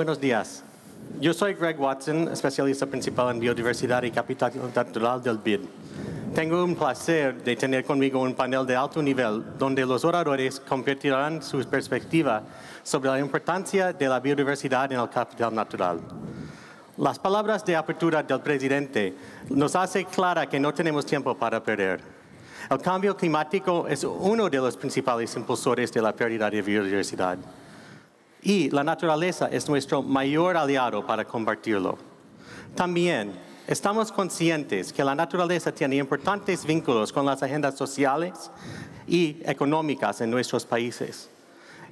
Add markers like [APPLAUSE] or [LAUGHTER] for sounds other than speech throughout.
Buenos días. Yo soy Greg Watson, especialista principal en biodiversidad y capital natural del BID. Tengo un placer de tener conmigo un panel de alto nivel donde los oradores compartirán su perspectiva sobre la importancia de la biodiversidad en el capital natural. Las palabras de apertura del presidente nos hace clara que no tenemos tiempo para perder. El cambio climático es uno de los principales impulsores de la pérdida de biodiversidad. Y la naturaleza es nuestro mayor aliado para combatirlo. También estamos conscientes que la naturaleza tiene importantes vínculos con las agendas sociales y económicas en nuestros países.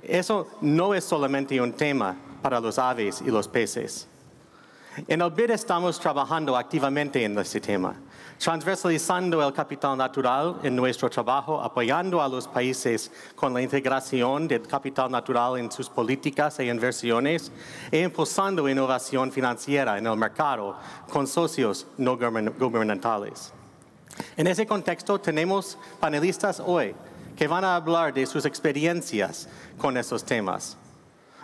Eso no es solamente un tema para los aves y los peces. En el estamos trabajando activamente en este tema transversalizando el capital natural en nuestro trabajo, apoyando a los países con la integración del capital natural en sus políticas e inversiones, e impulsando innovación financiera en el mercado con socios no gubernamentales. En ese contexto tenemos panelistas hoy que van a hablar de sus experiencias con esos temas.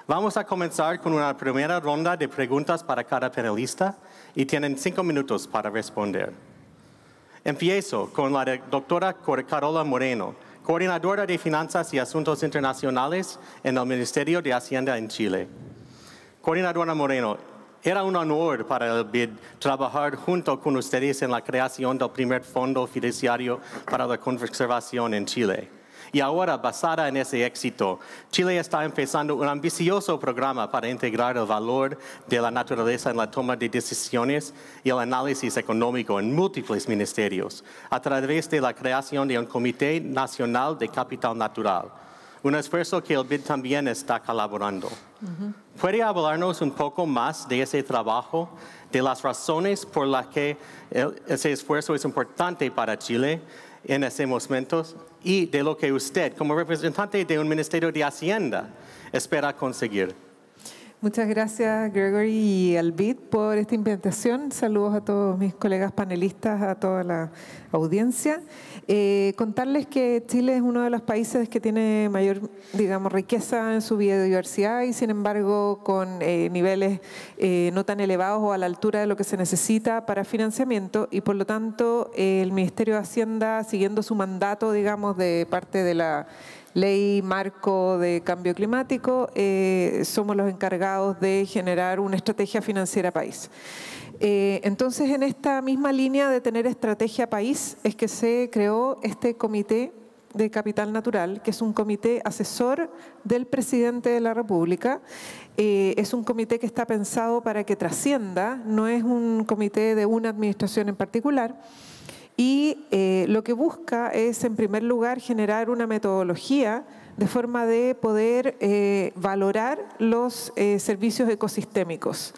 Vamos a comenzar con una primera ronda de preguntas para cada panelista y tienen cinco minutos para responder. Empiezo con la doctora Carola Moreno, coordinadora de Finanzas y Asuntos Internacionales en el Ministerio de Hacienda en Chile. Coordinadora Moreno, era un honor para el trabajar junto con ustedes en la creación del primer fondo fiduciario para la conservación en Chile y ahora basada en ese éxito, Chile está empezando un ambicioso programa para integrar el valor de la naturaleza en la toma de decisiones y el análisis económico en múltiples ministerios, a través de la creación de un Comité Nacional de Capital Natural, un esfuerzo que el BID también está colaborando. ¿Puede hablarnos un poco más de ese trabajo, de las razones por las que ese esfuerzo es importante para Chile en ese momento y de lo que usted, como representante de un ministerio de Hacienda, espera conseguir. Muchas gracias Gregory y Albit por esta invitación. Saludos a todos mis colegas panelistas, a toda la audiencia. Eh, contarles que Chile es uno de los países que tiene mayor, digamos, riqueza en su biodiversidad y sin embargo con eh, niveles eh, no tan elevados o a la altura de lo que se necesita para financiamiento y por lo tanto el Ministerio de Hacienda, siguiendo su mandato, digamos, de parte de la ley marco de cambio climático, eh, somos los encargados de generar una estrategia financiera país. Eh, entonces, en esta misma línea de tener estrategia país es que se creó este comité de Capital Natural, que es un comité asesor del presidente de la República. Eh, es un comité que está pensado para que trascienda, no es un comité de una administración en particular. Y eh, lo que busca es, en primer lugar, generar una metodología de forma de poder eh, valorar los eh, servicios ecosistémicos.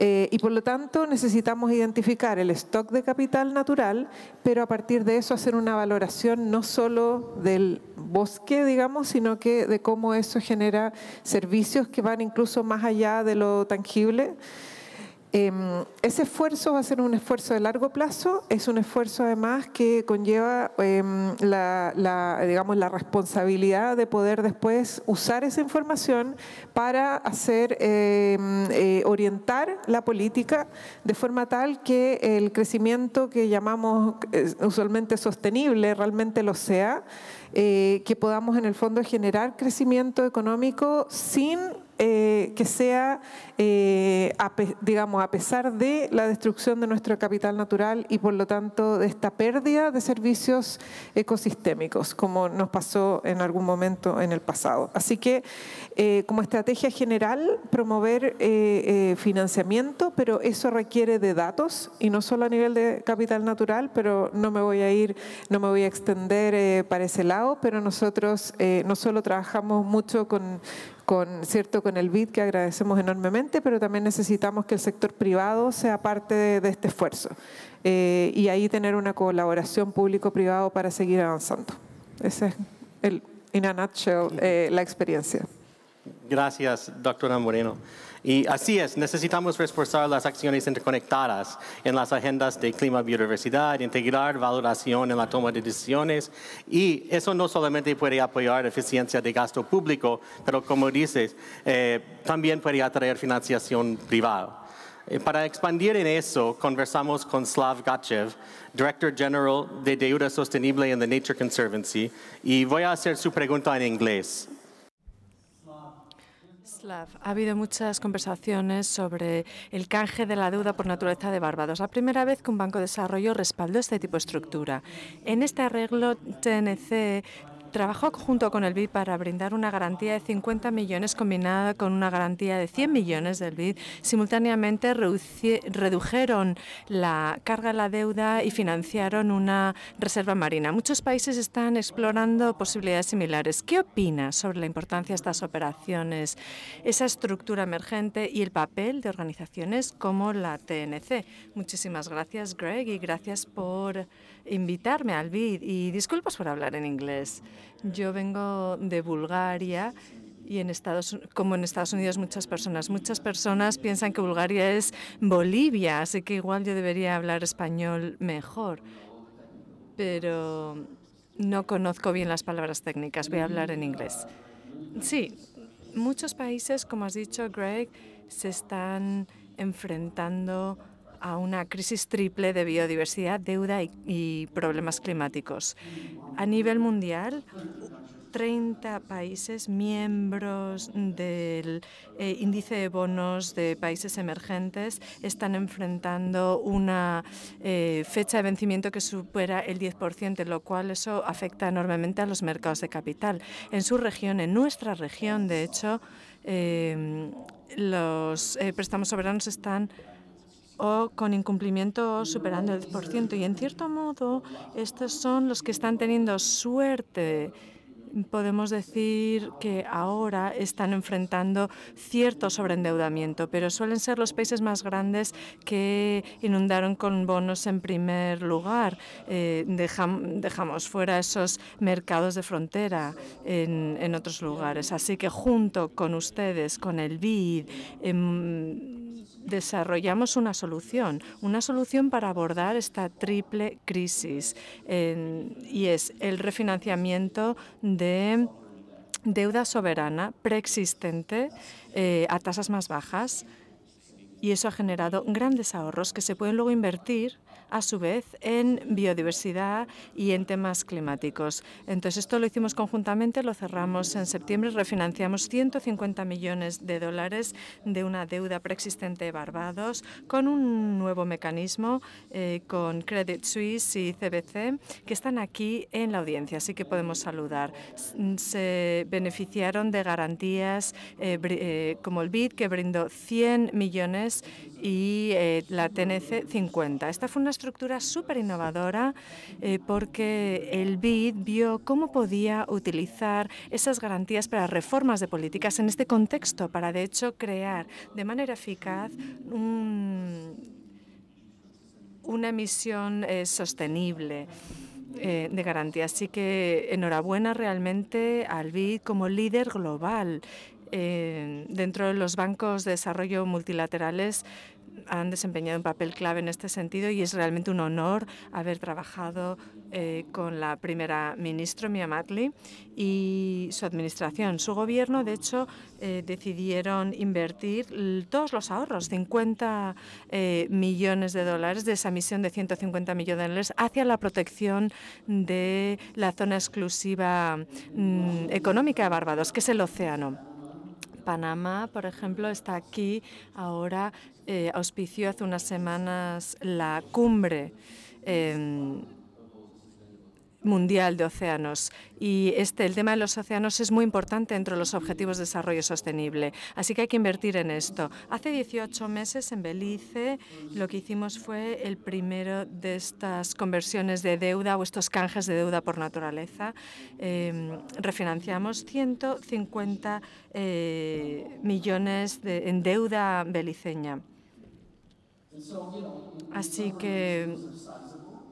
y por lo tanto necesitamos identificar el stock de capital natural, pero a partir de eso hacer una valoración no solo del bosque, digamos, sino que de cómo eso genera servicios que van incluso más allá de lo tangible. Em, ese esfuerzo va a ser un esfuerzo de largo plazo, es un esfuerzo además que conlleva em, la, digamos, la responsabilidad de poder después usar esa información para hacer em, eh, orientar la política de forma tal que el crecimiento que llamamos eh, usualmente sostenible realmente lo sea, eh, que podamos en el fondo generar crecimiento económico sin que sea eh, a, digamos, a pesar de la destrucción de nuestro capital natural y por lo tanto de esta pérdida de servicios ecosistémicos, como nos pasó en algún momento en el pasado. Así que eh, como estrategia general, promover eh, eh, financiamiento, pero eso requiere de datos y no solo a nivel de capital natural, pero no me voy a ir, no me voy a extender para ese lado, pero nosotros no solo trabajamos mucho con, ¿cierto? con el BID, que agradecemos enormemente, pero también necesitamos que el sector privado sea parte de, este esfuerzo eh, y ahí tener una colaboración público-privado para seguir avanzando. Esa es, en in nutshell, eh, la experiencia. Gracias, doctora Moreno. Y así es, necesitamos reforzar las acciones interconectadas en las agendas de clima, biodiversidad, integrar valoración en la toma de decisiones. Y eso no solamente puede apoyar eficiencia de gasto público, pero como dices, eh, también puede atraer financiación privada. Eh, para expandir en eso, conversamos con Slav Gachev, Director General de Deuda Sostenible en the Nature Conservancy, y voy a hacer su pregunta en inglés ha habido muchas conversaciones sobre el canje de la deuda por naturaleza de Barbados. La primera vez que un banco de desarrollo respaldó este tipo de estructura. En este arreglo, TNC Trabajó junto con el BID para brindar una garantía de 50 millones combinada con una garantía de 100 millones del BID. Simultáneamente redujeron la carga de la deuda y financiaron una reserva marina. Muchos países están explorando posibilidades similares. ¿Qué opina sobre la importancia de estas operaciones, esa estructura emergente y el papel de organizaciones como la TNC? Muchísimas gracias, Greg, y gracias por invitarme al BID y disculpas por hablar en inglés. Yo vengo de Bulgaria y en Estados, como en Estados Unidos muchas personas, muchas personas piensan que Bulgaria es Bolivia, así que igual yo debería hablar español mejor. Pero no conozco bien las palabras técnicas, voy a hablar en inglés. Sí, muchos países, como has dicho Greg, se están enfrentando a una crisis triple de biodiversidad, deuda y, problemas climáticos. A nivel mundial, 30 países miembros del eh, índice de bonos de países emergentes están enfrentando una eh, fecha de vencimiento que supera el 10%, lo cual eso afecta enormemente a los mercados de capital. En su región, en nuestra región, de hecho, eh, los préstamos soberanos están o con incumplimiento superando el 10%. Y en cierto modo, estos son los que están teniendo suerte. Podemos decir que ahora están enfrentando cierto sobreendeudamiento, pero suelen ser los países más grandes que inundaron con bonos en primer lugar. Eh, dejamos fuera esos mercados de frontera en, otros lugares. Así que junto con ustedes, con el BID, em, desarrollamos una solución, una solución para abordar esta triple crisis y es el refinanciamiento de deuda soberana preexistente eh, a tasas más bajas y eso ha generado grandes ahorros que se pueden luego invertir a su vez en biodiversidad y en temas climáticos. Entonces esto lo hicimos conjuntamente, lo cerramos en septiembre, refinanciamos 150 millones de dólares de una deuda preexistente de Barbados con un nuevo mecanismo eh, con Credit Suisse y CBC que están aquí en la audiencia, así que podemos saludar. Se beneficiaron de garantías eh, eh, como el BID que brindó 100 millones y la TNC 50. Esta fue una estructura súper innovadora eh, porque el BID vio cómo podía utilizar esas garantías para reformas de políticas en este contexto, para de hecho crear de manera eficaz una emisión eh, sostenible. Eh, de garantía. Así que enhorabuena realmente al BID como líder global dentro de los bancos de desarrollo multilaterales han desempeñado un papel clave en este sentido y es realmente un honor haber trabajado eh, con la primera ministra Mia Matley y su administración. Su gobierno, de hecho, eh, decidieron invertir todos los ahorros, 50 eh, millones de dólares de esa misión de 150 millones de dólares hacia la protección de la zona exclusiva mm, económica de Barbados, que es el océano. Panamá, por ejemplo, está aquí ahora, eh, auspició hace unas semanas la cumbre. Em, mundial de océanos y este el tema de los océanos es muy importante entre los objetivos de desarrollo sostenible, así que hay que invertir en esto. Hace 18 meses en Belice lo que hicimos fue el primero de estas conversiones de deuda o estos canjes de deuda por naturaleza. Em, refinanciamos 150 eh, millones en deuda beliceña. Así que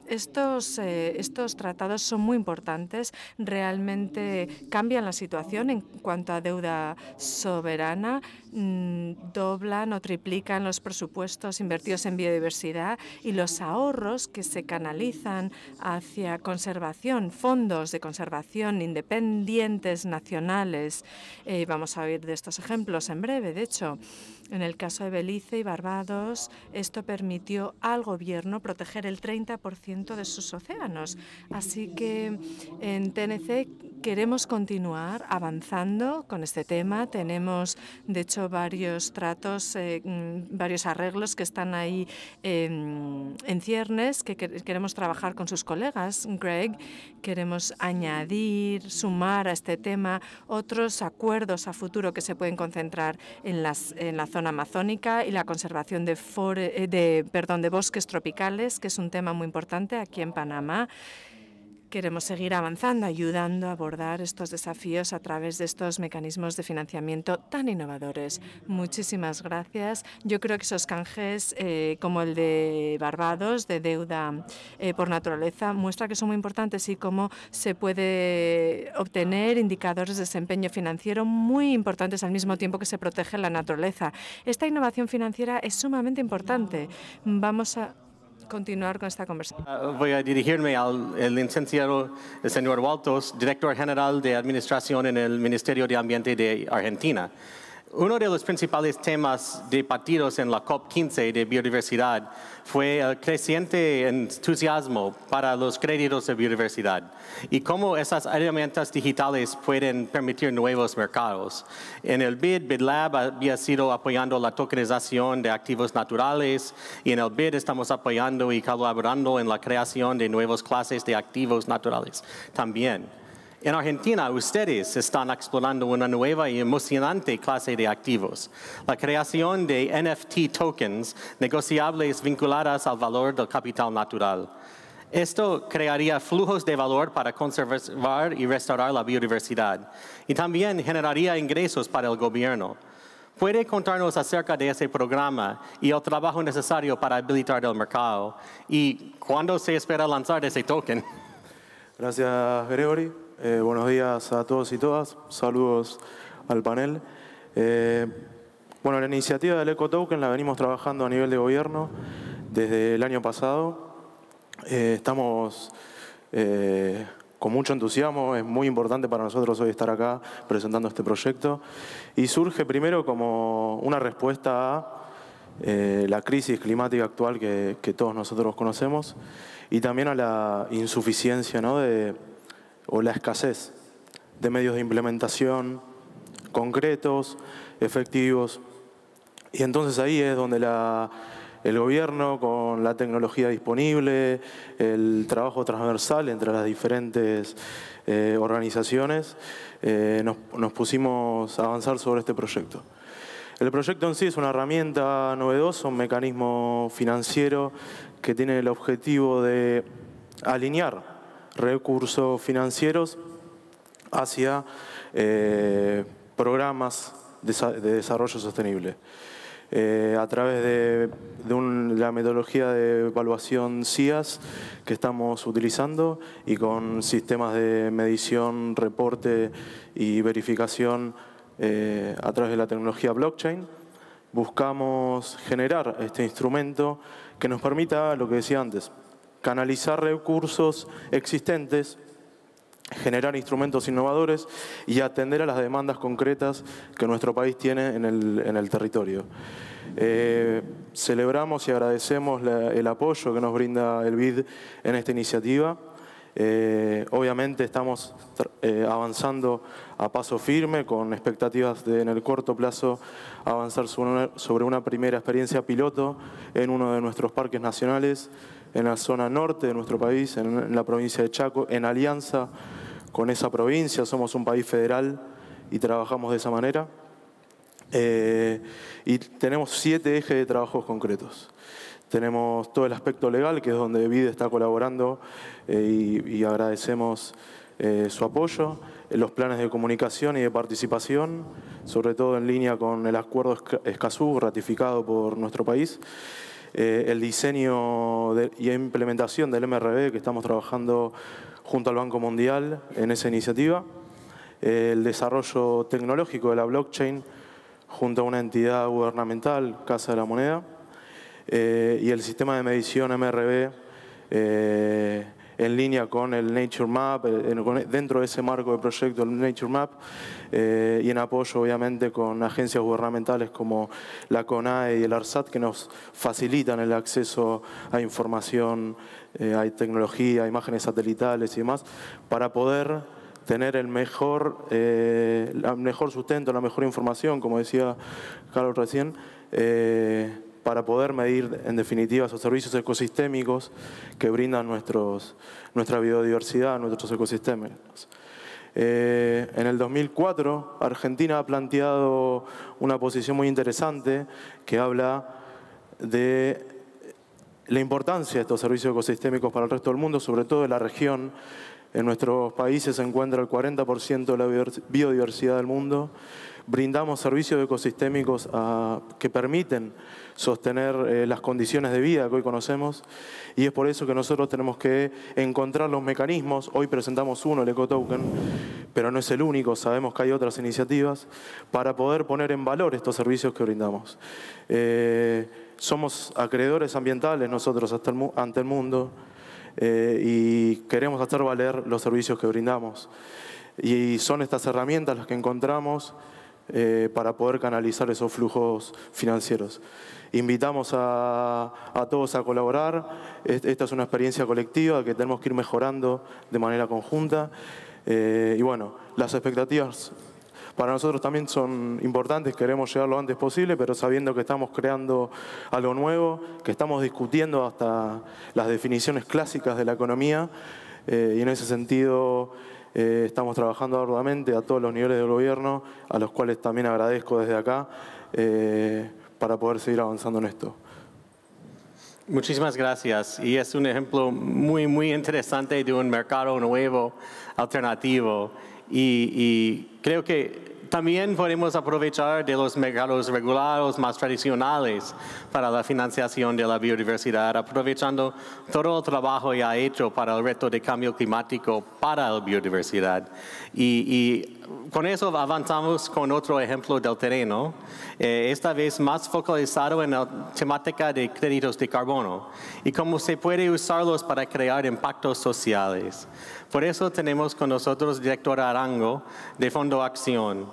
estos, eh, estos tratados son muy importantes, realmente cambian la situación en cuanto a deuda soberana, mm, doblan o triplican los presupuestos invertidos en biodiversidad y los ahorros que se canalizan hacia conservación, fondos de conservación independientes nacionales. Eh, vamos a oír de estos ejemplos en breve, de hecho. En el caso de Belice y Barbados, esto permitió al gobierno proteger el 30% de sus océanos. Así que en TNC Queremos continuar avanzando con este tema. Tenemos, de hecho, varios tratos, eh, mm, varios arreglos que están ahí em, en ciernes, que queremos trabajar con sus colegas. Greg, queremos añadir, sumar a este tema otros acuerdos a futuro que se pueden concentrar en, las, en la zona amazónica y la conservación de, eh, de, perdón, de bosques tropicales, que es un tema muy importante aquí en Panamá. Queremos seguir avanzando, ayudando a abordar estos desafíos a través de estos mecanismos de financiamiento tan innovadores. Muchísimas gracias. Yo creo que esos canjes, eh, como el de Barbados, de deuda eh, por naturaleza, muestra que son muy importantes y cómo se puede obtener indicadores de desempeño financiero muy importantes al mismo tiempo que se protege la naturaleza. Esta innovación financiera es sumamente importante. Vamos a continuar con esta conversación. Ah, voy a dirigirme al el licenciado señor Waltos, director general de Administración en el Ministerio de Ambiente de Argentina. Uno de los principales temas debatidos en la COP15 de biodiversidad fue el eh, creciente entusiasmo para los créditos de biodiversidad y cómo esas herramientas digitales pueden permitir nuevos mercados. En el BID, Lab había sido apoyando la tokenización de activos naturales y en el BID estamos apoyando y colaborando en la creación de nuevas clases de activos naturales también. En Argentina, ustedes están explorando una nueva y emocionante clase de activos, la creación de NFT tokens negociables vinculadas al valor del capital natural. Esto crearía flujos de valor para conservar y restaurar la biodiversidad y también generaría ingresos para el gobierno. ¿Puede contarnos acerca de ese programa y el trabajo necesario para habilitar el mercado? ¿Y cuándo se espera lanzar ese token? Gracias, Gregory. Eh, buenos días a todos y todas. Saludos al panel. Eh, bueno, la iniciativa del EcoToken la venimos trabajando a nivel de gobierno desde el año pasado. Eh, estamos con mucho entusiasmo, es muy importante para nosotros hoy estar acá presentando este proyecto. Y surge primero como una respuesta a la crisis climática actual que, todos nosotros conocemos y también a la insuficiencia de, o la escasez de medios de implementación concretos, efectivos. Y entonces ahí es donde el gobierno, con la tecnología disponible, el trabajo transversal entre las diferentes eh, organizaciones, eh, nos, nos pusimos a avanzar sobre este proyecto. El proyecto en sí es una herramienta novedosa, un mecanismo financiero que tiene el objetivo de alinear recursos financieros hacia eh, programas de, desarrollo sostenible. Eh, a través de, la metodología de evaluación CIAS que estamos utilizando y con sistemas de medición, reporte y verificación eh, a través de la tecnología blockchain, buscamos generar este instrumento que nos permita, lo que decía antes, canalizar recursos existentes, generar instrumentos innovadores y atender a las demandas concretas que nuestro país tiene en el, territorio. Eh, celebramos y agradecemos el apoyo que nos brinda el BID en esta iniciativa. Eh, obviamente estamos eh, avanzando a paso firme con expectativas de en el corto plazo avanzar sobre una primera experiencia piloto en uno de nuestros parques nacionales en la zona norte de nuestro país, en la provincia de Chaco, en alianza con esa provincia, somos un país federal y trabajamos de esa manera. Eh, y tenemos siete ejes de trabajos concretos. Tenemos todo el aspecto legal, que es donde BIDE está colaborando eh, y, agradecemos eh, su apoyo. Los planes de comunicación y de participación, sobre todo en línea con el acuerdo Escazú ratificado por nuestro país. Eh, el diseño y implementación del MRB, que estamos trabajando junto al Banco Mundial en esa iniciativa, eh, el desarrollo tecnológico de la blockchain junto a una entidad gubernamental, Casa de la Moneda, eh, y el sistema de medición MRB en línea con el Nature Map, eh, dentro de ese marco de proyecto el Nature Map, eh, y en apoyo obviamente con agencias gubernamentales como la CONAE y el ARSAT que nos facilitan el acceso a información, eh, a tecnología, a imágenes satelitales y demás, para poder tener el mejor, mejor sustento, la mejor información, como decía Carlos recién, para poder medir en definitiva esos servicios ecosistémicos que brindan nuestros, nuestra biodiversidad, nuestros ecosistemas. Eh, en el 2004, Argentina ha planteado una posición muy interesante que habla de la importancia de estos servicios ecosistémicos para el resto del mundo, sobre todo en la región. En nuestros países se encuentra el 40% de la biodiversidad del mundo brindamos servicios ecosistémicos ah, que permiten sostener eh, las condiciones de vida que hoy conocemos y es por eso que nosotros tenemos que encontrar los mecanismos, hoy presentamos uno, el ecotoken, pero no es el único, sabemos que hay otras iniciativas, para poder poner en valor estos servicios que brindamos. Eh, somos acreedores ambientales nosotros ante el mundo eh, y queremos hacer valer los servicios que brindamos. Y son estas herramientas las que encontramos eh, para poder canalizar esos flujos financieros. Invitamos a, a todos a colaborar. Esta es una experiencia colectiva que tenemos que ir mejorando de manera conjunta. Eh, y bueno, las expectativas para nosotros también son importantes, queremos llegar lo antes posible, pero sabiendo que estamos creando algo nuevo, que estamos discutiendo hasta las definiciones clásicas de la economía, eh, y en ese sentido eh, estamos trabajando arduamente a todos los niveles del gobierno, a los cuales también agradezco desde acá, eh, para poder seguir avanzando en esto. Muchísimas gracias. Y es un ejemplo muy, muy interesante de un mercado nuevo, alternativo. Y, y creo que también podemos aprovechar de los mercados regulados más tradicionales para la financiación de la biodiversidad, aprovechando todo el trabajo ya hecho para el reto de cambio climático para la biodiversidad. Y, con eso avanzamos con otro ejemplo del terreno, eh, esta vez más focalizado en la temática de créditos de carbono y cómo se puede usarlos para crear impactos sociales. Por eso tenemos con nosotros directora Arango de Fondo Acción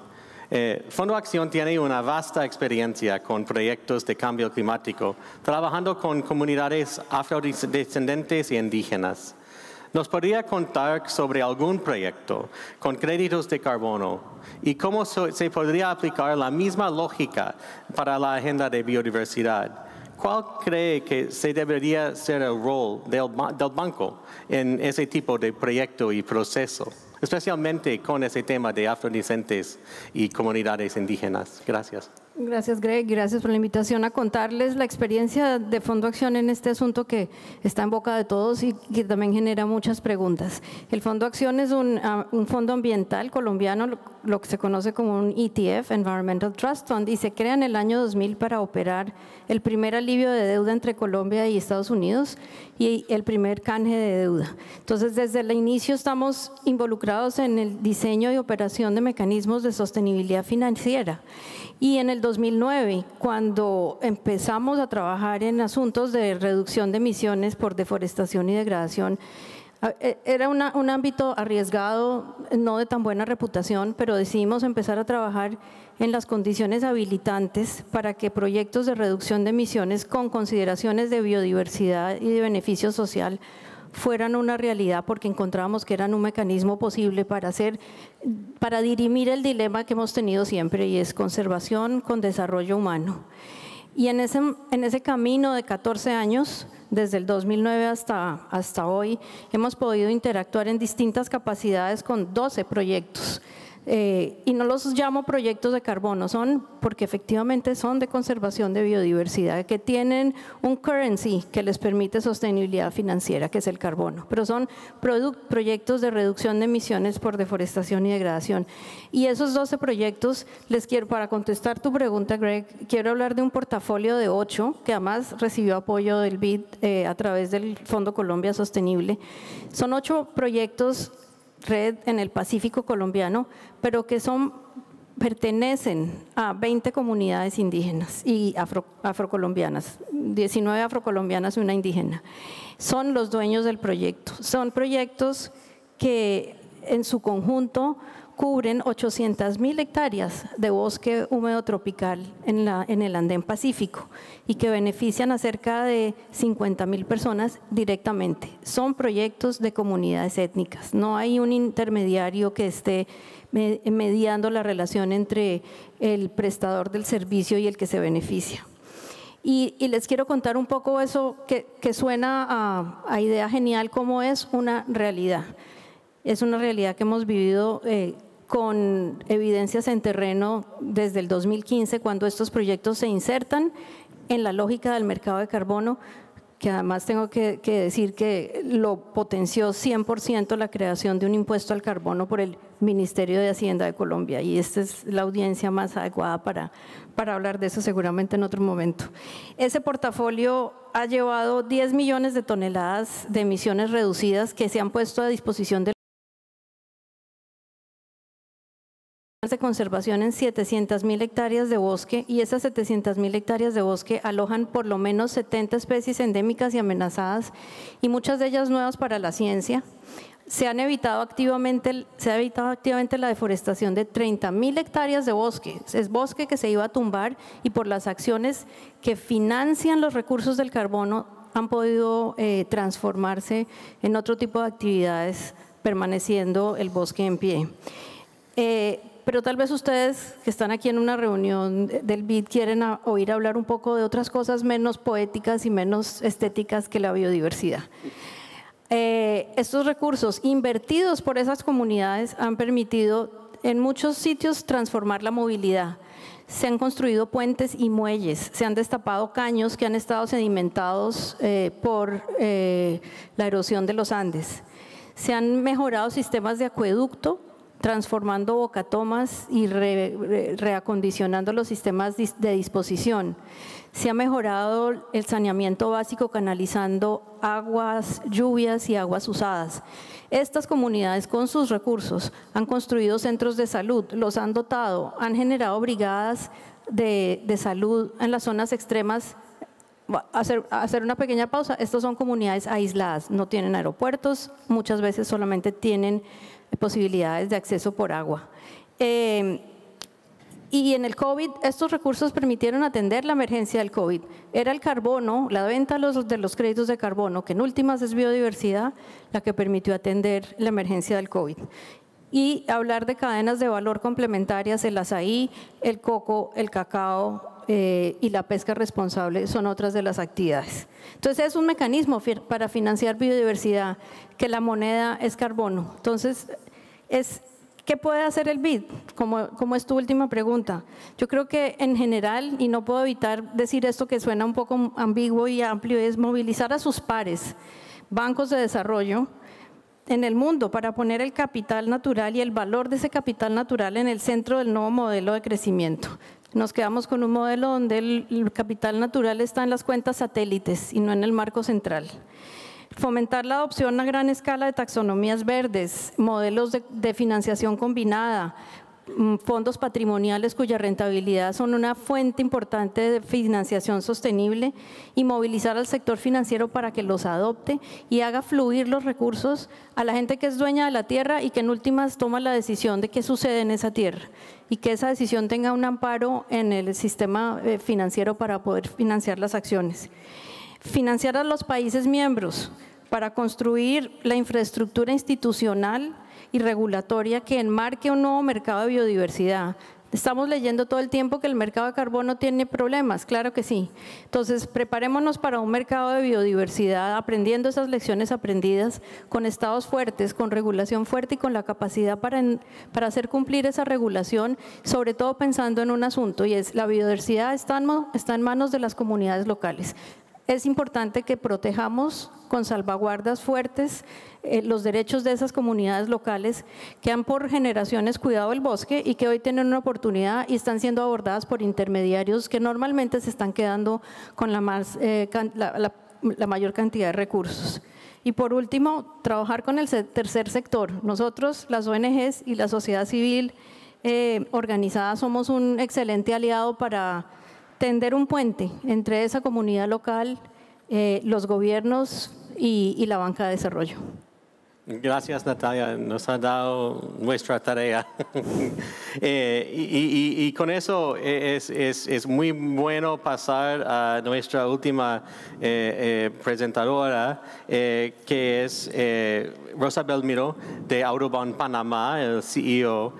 eh, Fondo Acción tiene una vasta experiencia con proyectos de cambio climático, trabajando con comunidades afrodescendientes y indígenas. ¿Nos podría contar sobre algún proyecto con créditos de carbono y cómo se podría aplicar la misma lógica para la agenda de biodiversidad? ¿Cuál cree que se debería ser el rol del banco en ese tipo de proyecto y proceso? especialmente con ese tema de afrodescentes y comunidades indígenas. Gracias. Gracias, Greg. Gracias por la invitación a contarles la experiencia de Fondo Acción en este asunto que está en boca de todos y que también genera muchas preguntas. El Fondo Acción es un, ah, fondo ambiental colombiano, lo, que se conoce como un ETF, Environmental Trust Fund, y se crea en el año 2000 para operar el primer alivio de deuda entre Colombia y Estados Unidos y el primer canje de deuda. Entonces, desde el inicio estamos involucrados en el diseño y operación de mecanismos de sostenibilidad financiera y en el 2009, cuando empezamos a trabajar en asuntos de reducción de emisiones por deforestación y degradación, e, era un ámbito arriesgado, no de tan buena reputación, pero decidimos empezar a trabajar en las condiciones habilitantes para que proyectos de reducción de emisiones con consideraciones de biodiversidad y de beneficio social fueran una realidad porque encontrábamos que eran un mecanismo posible para hacer, para dirimir el dilema que hemos tenido siempre y es conservación con desarrollo humano. Y en ese, en ese camino de 14 años, desde el 2009 hasta, hasta hoy, hemos podido interactuar en distintas capacidades con 12 proyectos eh, y no los llamo proyectos de carbono, son porque efectivamente son de conservación de biodiversidad, que tienen un currency que les permite sostenibilidad financiera, que es el carbono, pero son proyectos de reducción de emisiones por deforestación y degradación. Y esos 12 proyectos, les quiero, para contestar tu pregunta, Greg, quiero hablar de un portafolio de 8, que además recibió apoyo del BID eh, a través del Fondo Colombia Sostenible. Son 8 proyectos red en el Pacífico colombiano, pero que son pertenecen a 20 comunidades indígenas y afrocolombianas, 19 afrocolombianas y una indígena. Son los dueños del proyecto. Son proyectos que en su conjunto cubren 800 mil hectáreas de bosque húmedo tropical en, el andén Pacífico y que benefician a cerca de 50 mil personas directamente. Son proyectos de comunidades étnicas. No hay un intermediario que esté mediando la relación entre el prestador del servicio y el que se beneficia. Y, les quiero contar un poco eso que, suena a, idea genial, como es una realidad es una realidad que hemos vivido eh, con evidencias en terreno desde el 2015, cuando estos proyectos se insertan en la lógica del mercado de carbono, que además tengo que, decir que lo potenció 100% la creación de un impuesto al carbono por el Ministerio de Hacienda de Colombia, y esta es la audiencia más adecuada para, para hablar de eso seguramente en otro momento. Ese portafolio ha llevado 10 millones de toneladas de emisiones reducidas que se han puesto a disposición de de conservación en 700.000 hectáreas de bosque y esas 700.000 hectáreas de bosque alojan por lo menos 70 especies endémicas y amenazadas y muchas de ellas nuevas para la ciencia. Se, han evitado activamente, se ha evitado activamente la deforestación de 30.000 hectáreas de bosque. Es bosque que se iba a tumbar y por las acciones que financian los recursos del carbono han podido eh, transformarse en otro tipo de actividades permaneciendo el bosque en pie. Eh, pero tal vez ustedes que están aquí en una reunión del BID quieren oír hablar un poco de otras cosas menos poéticas y menos estéticas que la biodiversidad. Eh, estos recursos invertidos por esas comunidades han permitido en muchos sitios transformar la movilidad. Se han construido puentes y muelles, se han destapado caños que han estado sedimentados eh, por eh, la erosión de los Andes. Se han mejorado sistemas de acueducto transformando bocatomas y reacondicionando los sistemas de disposición. Se ha mejorado el saneamiento básico canalizando aguas, lluvias y aguas usadas. Estas comunidades con sus recursos han construido centros de salud, los han dotado, han generado brigadas de, salud en las zonas extremas Hacer, hacer, una pequeña pausa, estas son comunidades aisladas, no tienen aeropuertos, muchas veces solamente tienen posibilidades de acceso por agua. Eh, y en el COVID, estos recursos permitieron atender la emergencia del COVID. Era el carbono, la venta de los créditos de carbono, que en últimas es biodiversidad, la que permitió atender la emergencia del COVID. Y hablar de cadenas de valor complementarias, el azaí, el coco, el cacao, eh, y la pesca responsable son otras de las actividades. Entonces es un mecanismo para financiar biodiversidad, que la moneda es carbono. Entonces es ¿Qué puede hacer el BID? Como, es tu última pregunta. Yo creo que en general, y no puedo evitar decir esto que suena un poco ambiguo y amplio, es movilizar a sus pares, bancos de desarrollo en el mundo, para poner el capital natural y el valor de ese capital natural en el centro del nuevo modelo de crecimiento. Nos quedamos con un modelo donde el, el capital natural está en las cuentas satélites y no en el marco central fomentar la adopción a gran escala de taxonomías verdes, modelos de, financiación combinada, mm, fondos patrimoniales cuya rentabilidad son una fuente importante de financiación sostenible y movilizar al sector financiero para que los adopte y haga fluir los recursos a la gente que es dueña de la tierra y que en últimas toma la decisión de qué sucede en esa tierra y que esa decisión tenga un amparo en el sistema eh, financiero para poder financiar las acciones financiar a los países miembros para construir la infraestructura institucional y regulatoria que enmarque un nuevo mercado de biodiversidad. Estamos leyendo todo el tiempo que el mercado de carbono tiene problemas, claro que sí. Entonces, preparémonos para un mercado de biodiversidad, aprendiendo esas lecciones aprendidas con estados fuertes, con regulación fuerte y con la capacidad para, para hacer cumplir esa regulación, sobre todo pensando en un asunto, y es la biodiversidad está en manos de las comunidades locales es importante que protejamos con salvaguardas fuertes eh, los derechos de esas comunidades locales que han por generaciones cuidado el bosque y que hoy tienen una oportunidad y están siendo abordadas por intermediarios que normalmente se están quedando con la, eh, mayor cantidad de recursos. Y por último, trabajar con el tercer sector. Nosotros, las ONGs y la sociedad civil eh, organizada, somos un excelente aliado para tender un puente entre esa comunidad local, eh, los gobiernos y, la banca de desarrollo. Gracias Natalia, nos ha dado nuestra tarea. [LAUGHS] Eh, y, con eso es, muy bueno pasar a nuestra última eh, presentadora, que es Rosa Belmiro de Audubon Panamá, el CEO.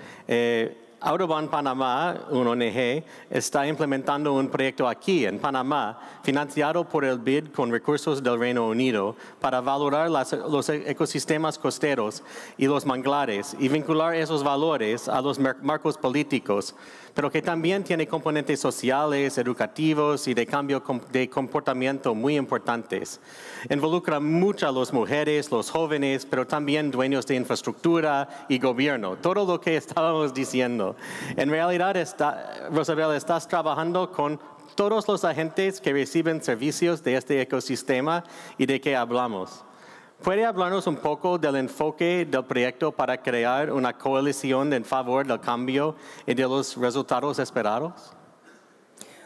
Autobahn Panamá, un ONG, está implementando un proyecto aquí, en Panamá, financiado por el BID con recursos del Reino Unido, para valorar los e, ecosistemas costeros y los manglares y vincular esos valores a los marcos políticos pero que también tiene componentes sociales, educativos y de cambio de comportamiento muy importantes. Involucra mucho a las mujeres, los jóvenes, pero también dueños de infraestructura y gobierno, todo lo que [LAUGHS] estábamos diciendo. En realidad, está, Rosabel, estás trabajando con todos los agentes que reciben servicios de este ecosistema y de que hablamos. ¿Puede hablarnos un poco del enfoque del proyecto para crear una coalición en favor del cambio y de los resultados esperados?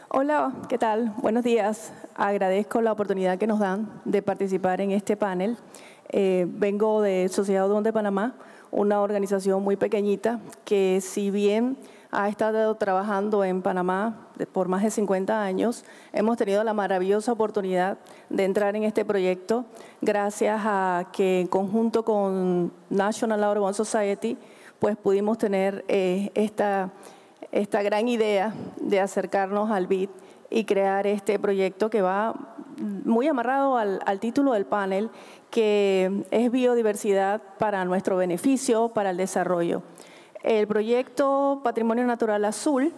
Hola, ¿qué tal? Buenos días. Agradezco la oportunidad que nos dan de participar en este panel. Eh, vengo de Sociedad Odón de Panamá, una organización muy pequeñita que si bien ha estado trabajando en Panamá por más de 50 años. Hemos tenido la maravillosa oportunidad de entrar en este proyecto gracias a que en conjunto con National Audubon Society pues pudimos tener eh, esta, gran idea de acercarnos al BID y crear este proyecto que va muy amarrado al, título del panel, que es biodiversidad para nuestro beneficio, para el desarrollo. El proyecto Patrimonio Natural Azul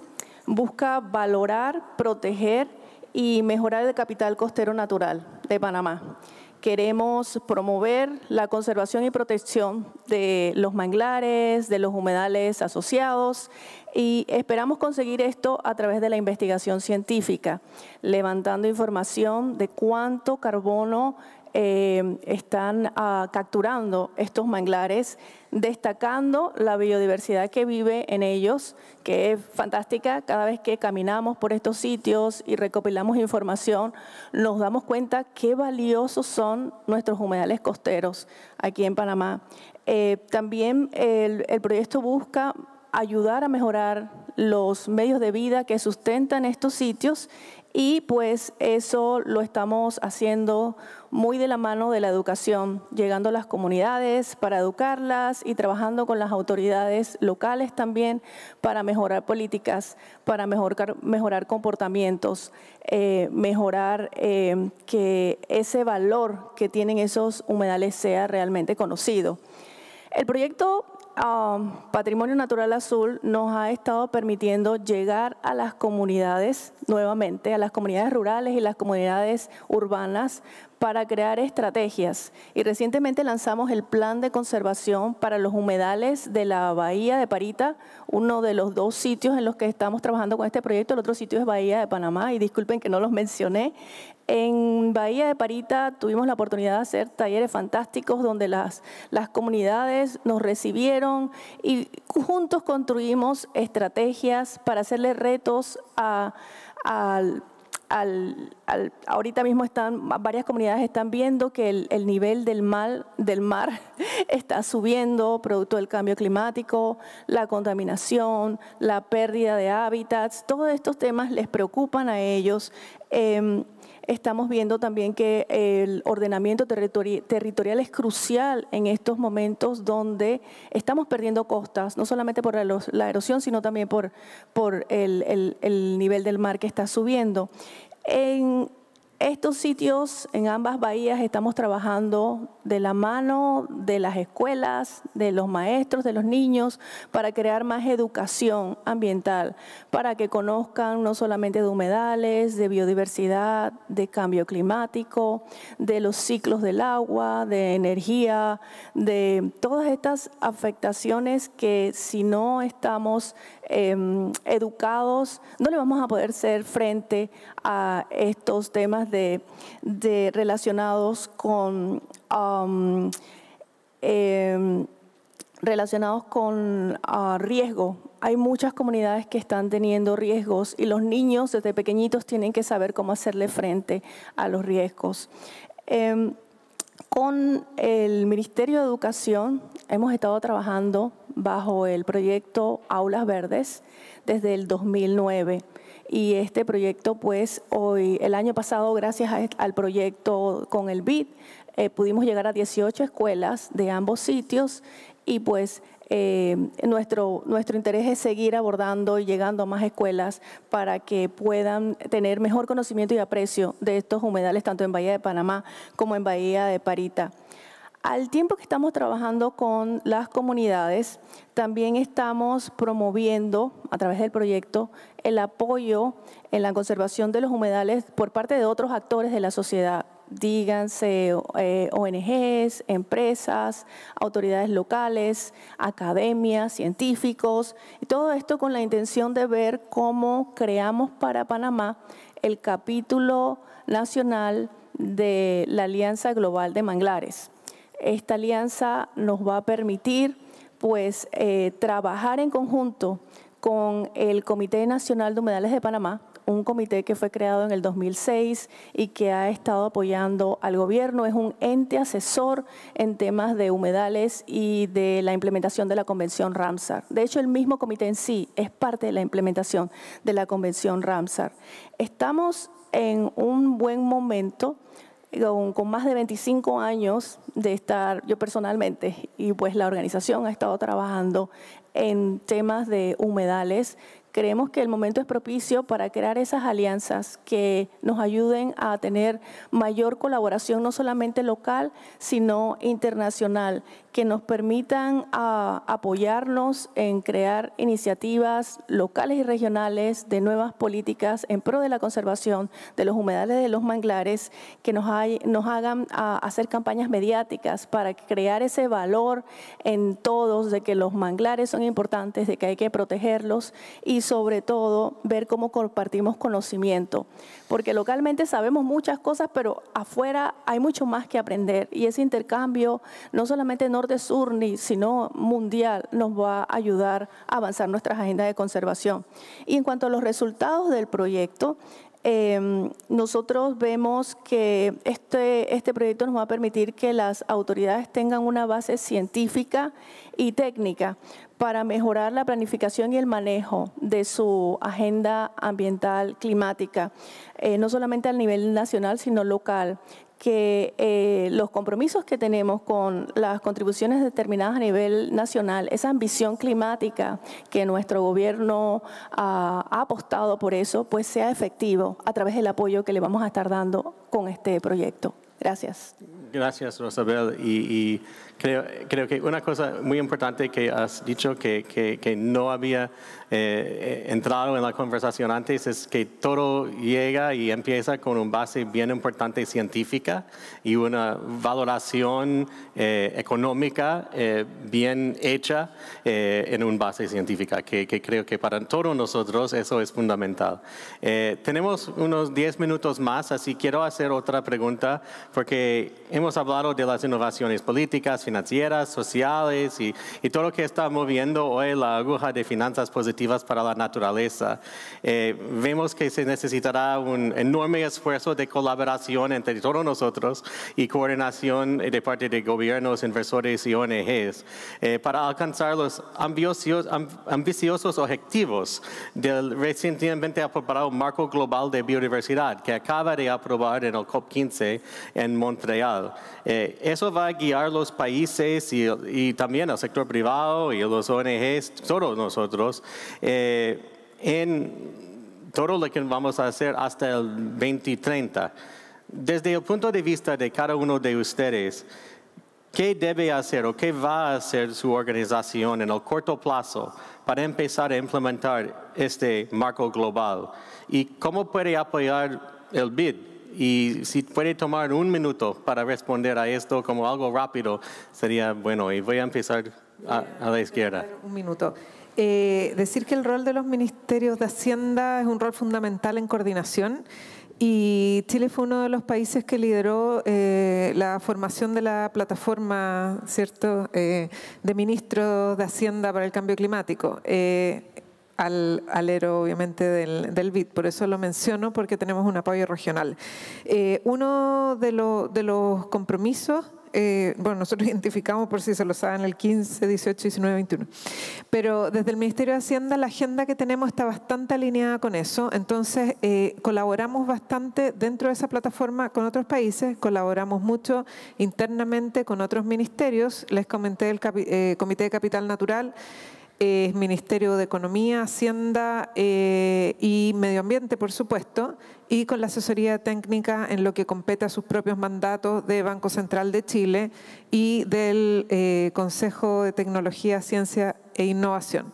busca valorar, proteger y mejorar el capital costero natural de Panamá. Queremos promover la conservación y protección de los manglares, de los humedales asociados y esperamos conseguir esto a través de la investigación científica, levantando información de cuánto carbono eh, están ah, capturando estos manglares, destacando la biodiversidad que vive en ellos, que es fantástica. Cada vez que caminamos por estos sitios y recopilamos información, nos damos cuenta qué valiosos son nuestros humedales costeros aquí en Panamá. Eh, también el, el proyecto busca ayudar a mejorar los medios de vida que sustentan estos sitios y pues eso lo estamos haciendo muy de la mano de la educación, llegando a las comunidades para educarlas y trabajando con las autoridades locales también para mejorar políticas, para mejorar, comportamientos, eh, mejorar eh, que ese valor que tienen esos humedales sea realmente conocido. El proyecto Um, Patrimonio Natural Azul nos ha estado permitiendo llegar a las comunidades nuevamente, a las comunidades rurales y las comunidades urbanas para crear estrategias. Y recientemente lanzamos el plan de conservación para los humedales de la Bahía de Parita, uno de los dos sitios en los que estamos trabajando con este proyecto, el otro sitio es Bahía de Panamá, y disculpen que no los mencioné. En Bahía de Parita tuvimos la oportunidad de hacer talleres fantásticos donde las, las comunidades nos recibieron y juntos construimos estrategias para hacerle retos a, al ahorita mismo están, varias comunidades están viendo que el, nivel del, mal, del mar [LAUGHS] está subiendo, producto del cambio climático, la contaminación, la pérdida de hábitats, todos estos temas les preocupan a ellos. Em, Estamos viendo también que el ordenamiento territorial es crucial en estos momentos donde estamos perdiendo costas, no solamente por la erosión, sino también por, por el, nivel del mar que está subiendo. Estos sitios en ambas bahías estamos trabajando de la mano de las escuelas, de los maestros, de los niños, para crear más educación ambiental, para que conozcan no solamente de humedales, de biodiversidad, de cambio climático, de los ciclos del agua, de energía, de todas estas afectaciones que si no estamos Em, educados, no le vamos a poder ser frente a estos temas de, relacionados con um, em, relacionados con ah, riesgo. Hay muchas comunidades que están teniendo riesgos y los niños desde pequeñitos tienen que saber cómo hacerle frente a los riesgos. Em, con el Ministerio de Educación hemos estado trabajando bajo el proyecto Aulas Verdes desde el 2009 y este proyecto pues hoy, el año pasado gracias al proyecto con el BID eh, pudimos llegar a 18 escuelas de ambos sitios y pues eh, nuestro, nuestro interés es seguir abordando y llegando a más escuelas para que puedan tener mejor conocimiento y aprecio de estos humedales tanto en Bahía de Panamá como en Bahía de Parita. Al tiempo que estamos trabajando con las comunidades, también estamos promoviendo a través del proyecto el apoyo en la conservación de los humedales por parte de otros actores de la sociedad díganse eh, ONGs, empresas, autoridades locales, academias, científicos, y todo esto con la intención de ver cómo creamos para Panamá el capítulo nacional de la Alianza Global de Manglares. Esta alianza nos va a permitir pues eh, trabajar en conjunto con el Comité Nacional de Humedales de Panamá, un comité que fue creado en el 2006 y que ha estado apoyando al gobierno. Es un ente asesor en temas de humedales y de la implementación de la Convención Ramsar. De hecho, el mismo comité en sí es parte de la implementación de la Convención Ramsar. Estamos en un buen momento con, más de 25 años de estar yo personalmente y pues la organización ha estado trabajando en temas de humedales Creemos que el momento es propicio para crear esas alianzas que nos ayuden a tener mayor colaboración, no solamente local, sino internacional, que nos permitan ah, apoyarnos en crear iniciativas locales y regionales de nuevas políticas en pro de la conservación de los humedales de los manglares, que nos, nos hagan ah, hacer campañas mediáticas para crear ese valor en todos de que los manglares son importantes, de que hay que protegerlos y sobre todo ver cómo compartimos conocimiento, porque localmente sabemos muchas cosas, pero afuera hay mucho más que aprender y ese intercambio no solamente no de sur ni sino mundial, nos va a ayudar a avanzar nuestras agendas de conservación. Y en cuanto a los resultados del proyecto, em, nosotros vemos que este, este proyecto nos va a permitir que las autoridades tengan una base científica y técnica para mejorar la planificación y el manejo de su agenda ambiental climática, eh, no solamente a nivel nacional, sino local, que eh, los compromisos que tenemos con las contribuciones determinadas a nivel nacional, esa ambición climática que nuestro gobierno ah, ha apostado por eso, pues sea efectivo a través del apoyo que le vamos a estar dando con este proyecto. Gracias. Gracias, Rosabel. y Creo, que una cosa muy importante que has dicho que, no había eh, eh, entrado en la conversación antes es que todo llega y empieza con un base bien importante científica y una valoración eh, económica bien hecha en un base científica, que, que, creo que para todos nosotros eso es fundamental. tenemos unos 10 minutos más, así quiero hacer otra pregunta, porque hemos hablado de las innovaciones políticas, financieras, sociales y, todo lo que está moviendo hoy la aguja de finanzas positivas para la naturaleza. Eh, vemos que se necesitará un enorme esfuerzo de colaboración entre todos nosotros y coordinación de parte de gobiernos, inversores y ONGs eh, para alcanzar los ambiciosos, ambiciosos objetivos del recientemente aprobado marco global de biodiversidad que acaba de aprobar en el COP15 en Montreal. Eh, eso va a guiar los países y, también al sector privado y a los ONGs, todos nosotros, eh, en todo lo que vamos a hacer hasta el 2030. Desde el punto de vista de cada uno de ustedes, ¿qué debe hacer o qué va a hacer su organización en el corto plazo para empezar a implementar este marco global? ¿Y cómo puede apoyar el BID? Y si puede tomar un minuto para responder a esto como algo rápido, sería bueno. Y voy a empezar a, la izquierda. Un minuto. Eh, decir que el rol de los ministerios de Hacienda es un rol fundamental en coordinación y Chile fue uno de los países que lideró eh, la formación de la plataforma ¿cierto? Eh, de ministros de Hacienda para el cambio climático al alero, obviamente, del, del BID. Por eso lo menciono, porque tenemos un apoyo regional. Eh, uno de, de los compromisos eh, bueno, nosotros [LAUGHS] identificamos, por si se lo saben, el 15, 18, 19, 21. Pero desde el Ministerio de Hacienda la agenda que tenemos está bastante alineada con eso, entonces eh, colaboramos bastante dentro de esa plataforma con otros países, colaboramos mucho internamente con otros ministerios, les comenté el Comité de Capital Natural, es Ministerio de Economía, Hacienda eh, y Medio Ambiente, por supuesto, y con la asesoría técnica en lo que compete a sus propios mandatos de Banco Central de Chile y del eh, Consejo de Tecnología, Ciencia e Innovación.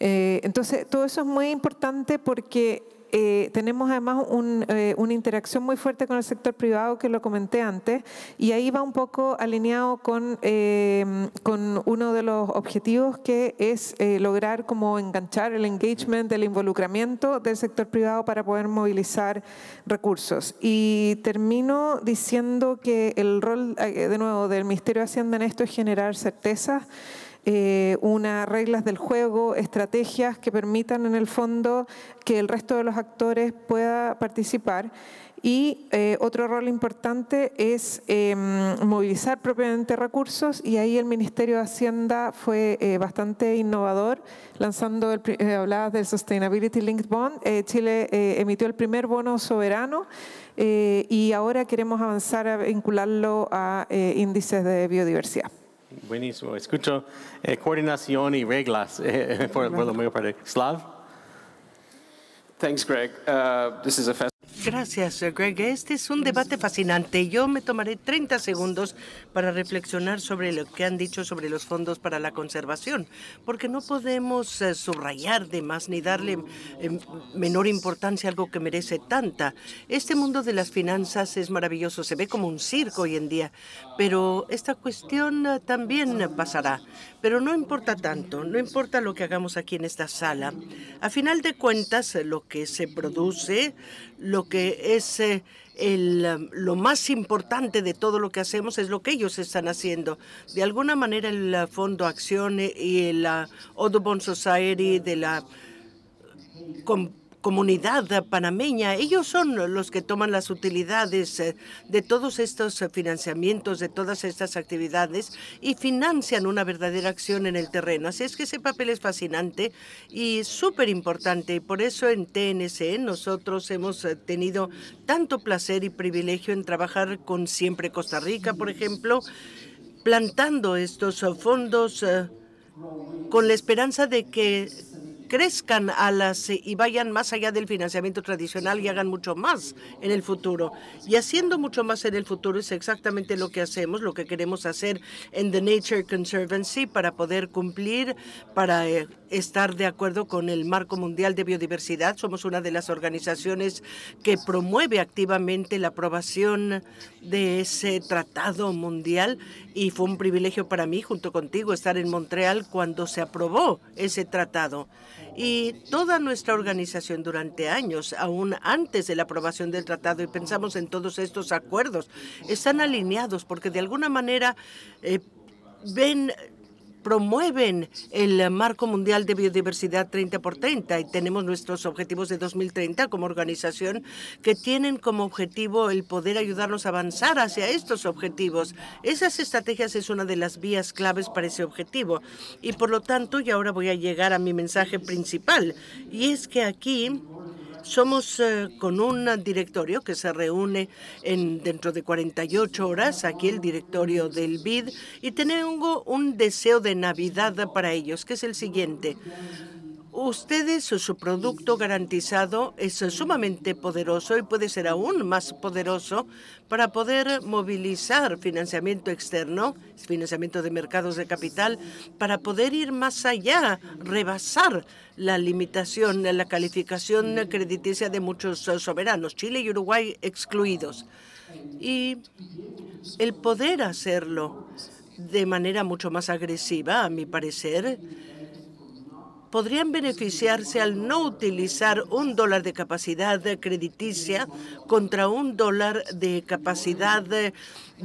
Eh, entonces, todo eso es muy importante porque eh, tenemos además eh, una interacción muy fuerte con el sector privado, que lo comenté antes, y ahí va un poco alineado con, eh, con uno de los objetivos que es lograr como enganchar el engagement, el involucramiento del sector privado para poder movilizar recursos. Y termino diciendo que el rol, de nuevo, del Ministerio de Hacienda en esto es generar certezas eh, unas reglas del juego, estrategias que permitan en el fondo que el resto de los actores pueda participar. Y eh, otro rol importante es em, movilizar propiamente recursos y ahí el Ministerio de Hacienda fue eh, bastante innovador lanzando, el, del Sustainability Linked Bond, Chile emitió el primer bono soberano y ahora queremos avanzar a vincularlo a índices de biodiversidad. Buenísimo. Escucho eh, coordinación y reglas eh, [LAUGHS] por, por menos mayor Slav? Thanks, Greg. Uh, this is a Gracias, eh, Greg. Este es un debate fascinante. Yo me tomaré 30 segundos para reflexionar sobre lo que han dicho sobre los fondos para la conservación, porque no podemos eh, subrayar de más ni darle em, em, menor importancia a algo que merece tanta. Este mundo de las finanzas es maravilloso, se ve como un circo hoy en día, pero esta cuestión eh, también pasará. Pero no importa tanto, no importa lo que hagamos aquí en esta sala. A final de cuentas, lo que se produce, lo que que es eh, el, um, lo más importante de todo lo que hacemos es lo que ellos están haciendo. De alguna manera el uh, Fondo Acción y la Audubon Society de la comunidad panameña. Ellos son los que toman las utilidades eh, de todos estos financiamientos, de todas estas actividades y financian una verdadera acción en el terreno. Así es que ese papel es fascinante y súper importante. Y por eso en TNC nosotros hemos eh, tenido tanto placer y privilegio en trabajar con Siempre Costa Rica, por ejemplo, plantando estos eh, fondos con la esperanza de que crezcan alas eh, y vayan más allá del financiamiento tradicional y hagan mucho más en el futuro. Y haciendo mucho más en el futuro es exactamente lo que hacemos, lo que queremos hacer en The Nature Conservancy para poder cumplir, para eh, estar de acuerdo con el marco mundial de biodiversidad. Somos una de las organizaciones que promueve activamente la aprobación de ese tratado mundial y fue un privilegio para mí, junto contigo, estar en Montreal cuando se aprobó ese tratado y toda nuestra organización durante años, aún antes de la aprobación del tratado, y pensamos en todos estos acuerdos, están alineados porque de alguna manera eh, ven promueven el marco mundial de biodiversidad 30 por 30 y tenemos nuestros objetivos de 2030 como organización que tienen como objetivo el poder ayudarnos a avanzar hacia estos objetivos. Esas estrategias es una de las vías claves para ese objetivo y por lo tanto y ahora voy a llegar a mi mensaje principal y es que aquí somos eh, con un directorio que se reúne en, dentro de 48 horas, aquí el directorio del BID, y tengo un deseo de Navidad para ellos, que es el siguiente. Ustedes, su producto garantizado es sumamente poderoso y puede ser aún más poderoso para poder movilizar financiamiento externo, financiamiento de mercados de capital, para poder ir más allá, rebasar la limitación, la calificación crediticia de muchos soberanos, Chile y Uruguay excluidos. Y el poder hacerlo de manera mucho más agresiva, a mi parecer, podrían beneficiarse al no utilizar un dólar de capacidad crediticia contra un dólar de capacidad de,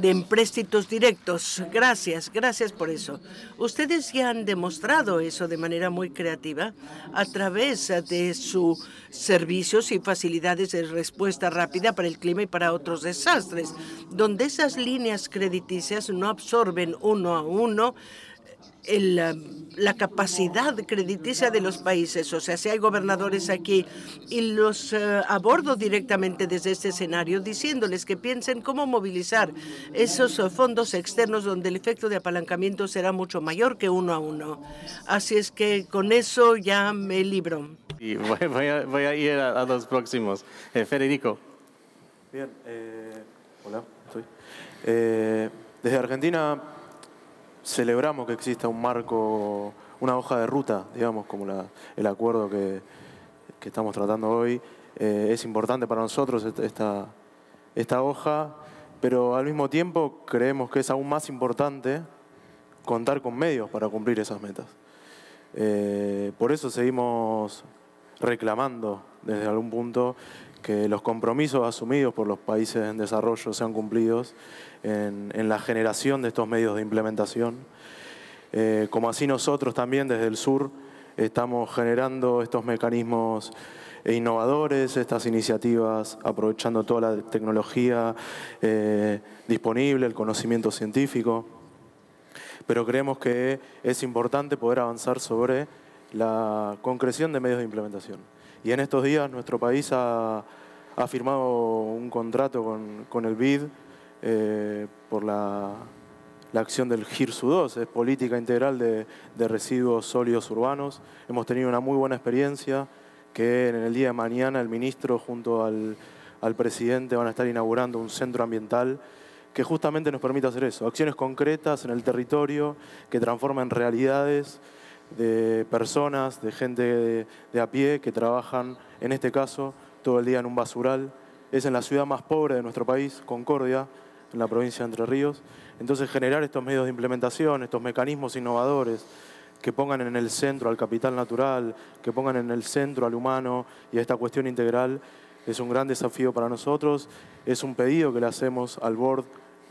empréstitos directos. Gracias, gracias por eso. Ustedes ya han demostrado eso de manera muy creativa a través de sus servicios y facilidades de respuesta rápida para el clima y para otros desastres, donde esas líneas crediticias no absorben uno a uno Em, la capacidad crediticia de los países. O sea, si hay gobernadores aquí y los eh, abordo directamente desde este escenario diciéndoles que piensen cómo movilizar esos eh, fondos externos donde el efecto de apalancamiento será mucho mayor que uno a uno. Así es que con eso ya me libro. [LAUGHS] voy, a, ir a, los próximos. Eh, Federico. Bien, hola, desde Argentina celebramos que exista un marco, una hoja de ruta, digamos, como el acuerdo que, estamos tratando hoy. Eh, es importante para nosotros esta, hoja, pero al mismo tiempo creemos que es aún más importante contar con medios para cumplir esas metas. Eh, por eso seguimos reclamando desde algún punto que los compromisos asumidos por los países en desarrollo sean cumplidos en, la generación de estos medios de implementación. Eh, como así nosotros también desde el sur estamos generando estos mecanismos innovadores, estas iniciativas, aprovechando toda la tecnología eh, disponible, el conocimiento científico. Pero creemos que es importante poder avanzar sobre la concreción de medios de implementación. Y en estos días nuestro país ha, firmado un contrato con, el BID eh, por la, acción del GIRSU 2, es política integral de, residuos sólidos urbanos. Hemos tenido una muy buena experiencia que en el día de mañana el ministro junto al, al, presidente van a estar inaugurando un centro ambiental que justamente nos permite hacer eso, acciones concretas en el territorio que transforman realidades de personas, de gente de, a pie que trabajan, en este caso, todo el día en un basural. Es en la ciudad más pobre de nuestro país, Concordia, en la provincia de Entre Ríos. Entonces, generar estos medios de implementación, estos mecanismos innovadores que pongan en el centro al capital natural, que pongan en el centro al humano y a esta cuestión integral, es un gran desafío para nosotros. Es un pedido que le hacemos al board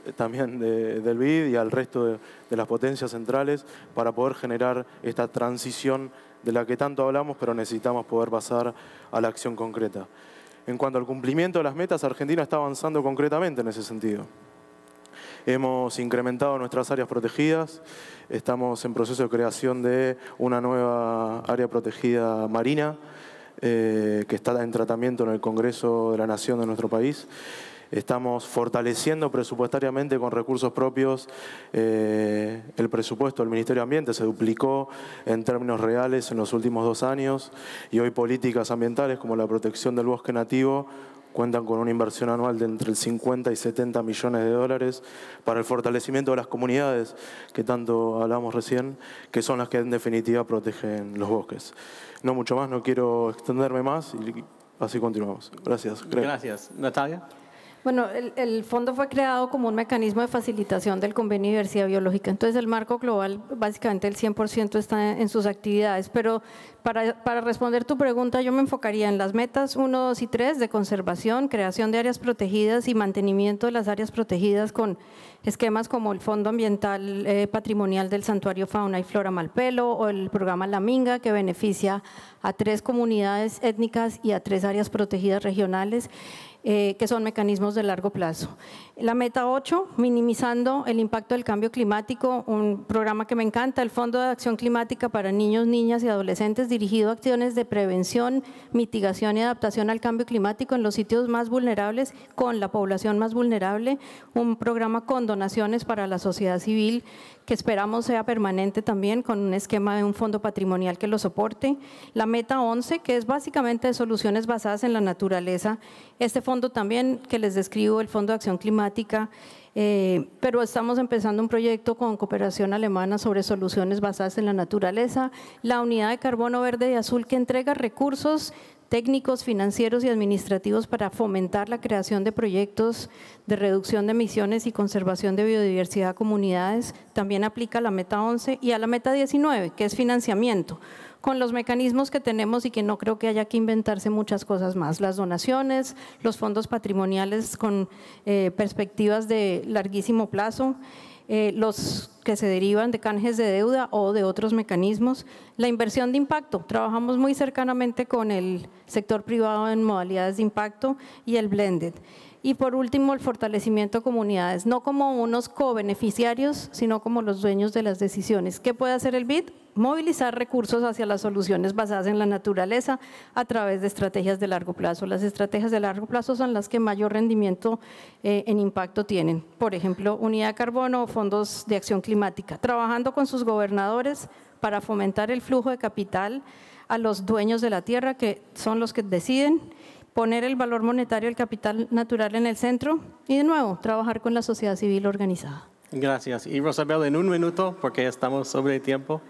eh, también del BID y al resto de, las potencias centrales para poder generar esta transición de la que tanto hablamos, pero necesitamos poder pasar a la acción concreta. En cuanto al cumplimiento de las metas, Argentina está avanzando concretamente en ese sentido. Hemos incrementado nuestras áreas protegidas, estamos en proceso de creación de una nueva área protegida marina, eh, que está en tratamiento en el Congreso de la Nación de nuestro país. Estamos fortaleciendo presupuestariamente con recursos propios eh, el presupuesto del Ministerio de Ambiente. Se duplicó en términos reales en los últimos dos años y hoy políticas ambientales como la protección del bosque nativo cuentan con una inversión anual de entre el 50 y 70 millones de dólares para el fortalecimiento de las comunidades que tanto hablamos recién, que son las que en definitiva protegen los bosques. No mucho más, no quiero extenderme más y así continuamos. Gracias. Gracias. Natalia. Bueno, el, fondo fue creado como un mecanismo de facilitación del convenio de diversidad biológica. Entonces, el marco global, básicamente el 100% está en sus actividades. Pero para, responder tu pregunta, yo me enfocaría en las metas 1, 2 y 3 de conservación, creación de áreas protegidas y mantenimiento de las áreas protegidas con esquemas como el Fondo Ambiental eh, Patrimonial del Santuario Fauna y Flora Malpelo o el programa La Minga, que beneficia a tres comunidades étnicas y a tres áreas protegidas regionales. Eh, que son mecanismos de largo plazo. La meta 8, minimizando el impacto del cambio climático, un programa que me encanta, el Fondo de Acción Climática para Niños, Niñas y Adolescentes, dirigido a acciones de prevención, mitigación y adaptación al cambio climático en los sitios más vulnerables, con la población más vulnerable, un programa con donaciones para la sociedad civil que esperamos sea permanente también con un esquema de un fondo patrimonial que lo soporte. La meta 11, que es básicamente de soluciones basadas en la naturaleza. Este fondo también que les describo, el Fondo de Acción Climática, eh, pero estamos empezando un proyecto con cooperación alemana sobre soluciones basadas en la naturaleza, la unidad de carbono verde y azul que entrega recursos técnicos, financieros y administrativos para fomentar la creación de proyectos de reducción de emisiones y conservación de biodiversidad a comunidades. También aplica a la meta 11 y a la meta 19, que es financiamiento, con los mecanismos que tenemos y que no creo que haya que inventarse muchas cosas más. Las donaciones, los fondos patrimoniales con eh, perspectivas de larguísimo plazo, eh, los que se derivan de canjes de deuda o de otros mecanismos. La inversión de impacto, trabajamos muy cercanamente con el sector privado en modalidades de impacto y el blended. Y por último, el fortalecimiento de comunidades, no como unos co-beneficiarios, sino como los dueños de las decisiones. ¿Qué puede hacer el BID? movilizar recursos hacia las soluciones basadas en la naturaleza a través de estrategias de largo plazo. Las estrategias de largo plazo son las que mayor rendimiento eh, en impacto tienen. Por ejemplo, unidad de carbono o fondos de acción climática, trabajando con sus gobernadores para fomentar el flujo de capital a los dueños de la tierra, que son los que deciden poner el valor monetario del capital natural en el centro y de nuevo trabajar con la sociedad civil organizada. Gracias. Y Rosabel, en un minuto, porque estamos sobre tiempo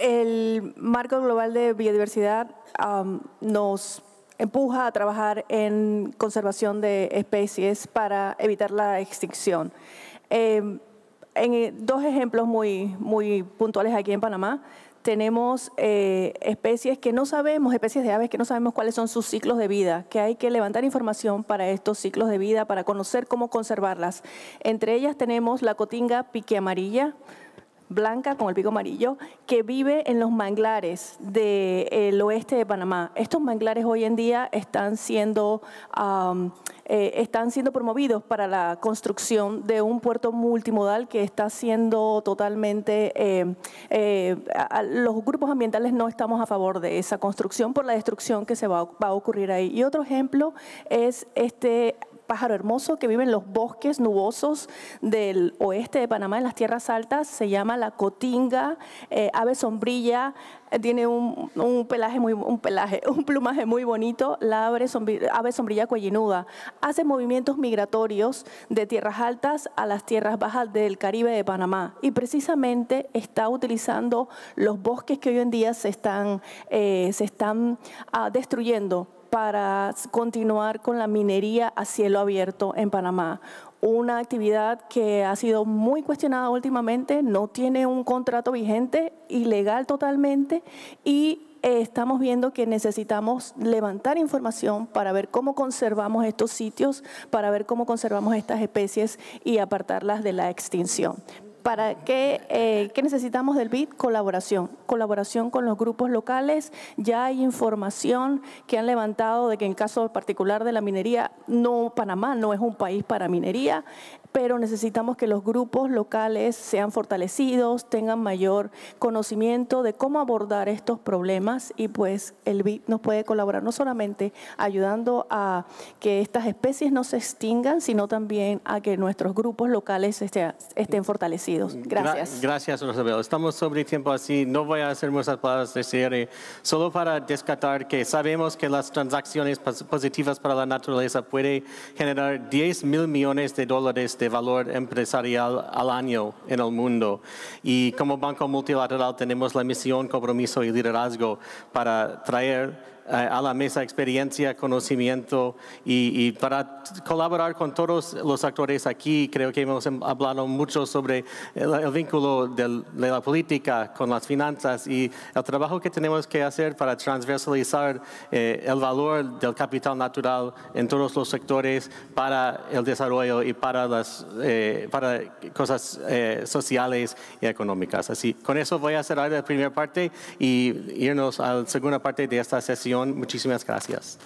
el marco global de biodiversidad um, nos empuja a trabajar en conservación de especies para evitar la extinción. Em, en eh, dos ejemplos muy, muy puntuales aquí en Panamá. Tenemos eh, especies que no sabemos, especies de aves que no sabemos cuáles son sus ciclos de vida, que hay que levantar información para estos ciclos de vida, para conocer cómo conservarlas. Entre ellas tenemos la cotinga pique amarilla, blanca con el pico amarillo, que vive en los manglares del oeste de Panamá. Estos manglares hoy en día están siendo, eh, están siendo promovidos para la construcción de un puerto multimodal que está siendo totalmente, em, eh, los grupos ambientales no estamos a favor de esa construcción por la destrucción que se va a ocurrir ahí. Y otro ejemplo es este pájaro hermoso que vive en los bosques nubosos del oeste de Panamá, en las tierras altas. Se llama la cotinga, eh, ave sombrilla, eh, tiene un, pelaje muy un pelaje [LAUGHS] un plumaje muy bonito la ave sombrilla, ave cuellinuda hace movimientos migratorios de tierras altas a las tierras bajas del Caribe de Panamá y precisamente está utilizando los bosques que hoy en día se están eh, se están ah, destruyendo para continuar con la minería a cielo abierto en Panamá. Una actividad que ha sido muy cuestionada últimamente, no tiene un contrato vigente, ilegal totalmente, y eh, estamos viendo que necesitamos levantar información para ver cómo conservamos estos sitios, para ver cómo conservamos estas especies y apartarlas de la extinción. ¿Para eh, qué, necesitamos del BID? Colaboración. Colaboración con los grupos locales. Ya hay información que han levantado de que en caso particular de la minería, no Panamá no es un país para minería, pero necesitamos que los grupos locales sean fortalecidos, tengan mayor conocimiento de cómo abordar estos problemas y pues el BID nos puede colaborar no solamente ayudando a que estas especies no se extingan, sino también a que nuestros grupos locales este, estén fortalecidos. Gracias. gracias, Rosabel. Estamos sobre tiempo así. No voy a hacer muchas palabras de cierre. Solo para descartar que sabemos que las transacciones positivas para la naturaleza puede generar 10 mil millones de dólares de valor empresarial al año en el mundo. Y como banco multilateral tenemos la misión, compromiso y liderazgo para traer eh, a la mesa experiencia, conocimiento y, para colaborar con todos los actores aquí. Creo que hemos em, hablado mucho sobre el, vínculo de la política con las finanzas y el trabajo que tenemos que hacer para transversalizar eh, el valor del capital natural en todos los sectores para el desarrollo y para las eh, para cosas sociales y económicas. Así, con eso voy a cerrar la primera parte y irnos a la segunda parte de esta sesión Muchísimas gracias.